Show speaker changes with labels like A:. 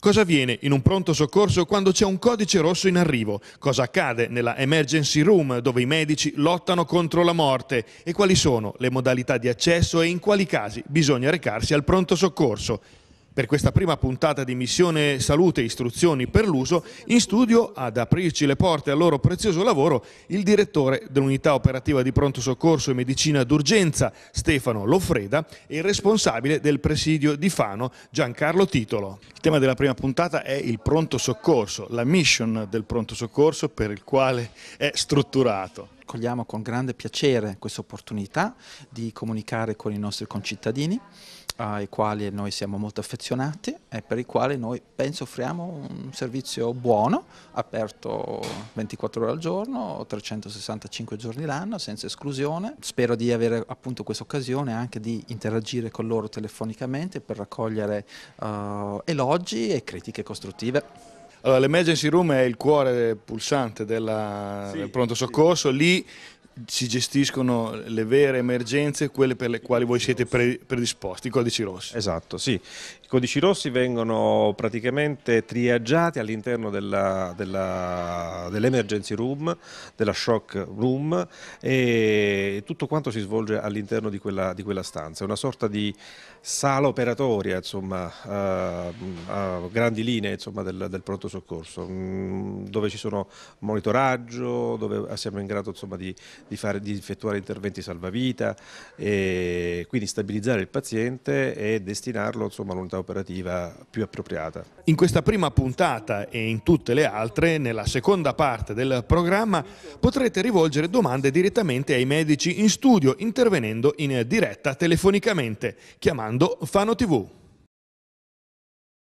A: Cosa avviene in un pronto soccorso quando c'è un codice rosso in arrivo? Cosa accade nella emergency room dove i medici lottano contro la morte? E quali sono le modalità di accesso e in quali casi bisogna recarsi al pronto soccorso? Per questa prima puntata di Missione Salute e Istruzioni per l'Uso, in studio ad aprirci le porte al loro prezioso lavoro il direttore dell'unità operativa di pronto soccorso e medicina d'urgenza Stefano Loffreda e il responsabile del presidio di Fano Giancarlo Titolo. Il tema della prima puntata è il pronto soccorso, la mission del pronto soccorso per
B: il quale è strutturato accogliamo con grande piacere questa opportunità di comunicare con i nostri concittadini ai quali noi siamo molto affezionati e per i quali noi penso offriamo un servizio buono, aperto 24 ore al giorno, 365 giorni l'anno, senza esclusione. Spero di avere appunto questa occasione anche di interagire con loro telefonicamente per raccogliere uh, elogi e critiche costruttive. Allora, l'emergency room è il cuore pulsante
A: della, sì, del pronto soccorso, sì. lì si gestiscono le vere emergenze, quelle per le quali voi siete predisposti, i codici rossi. Esatto, sì. I codici rossi
C: vengono praticamente triaggiati all'interno dell'emergency dell room, della shock room e tutto quanto si svolge all'interno di, di quella, stanza. È una sorta di sala operatoria, insomma, a, eh, a grandi linee insomma, del, del, pronto soccorso, mm, dove ci sono monitoraggio, dove siamo in grado insomma, di di, fare, di effettuare interventi salvavita, e quindi stabilizzare il paziente e destinarlo all'unità operativa più appropriata.
A: In questa prima puntata e in tutte le altre, nella seconda parte del programma, potrete rivolgere domande direttamente ai medici in studio intervenendo in diretta telefonicamente chiamando Fano TV.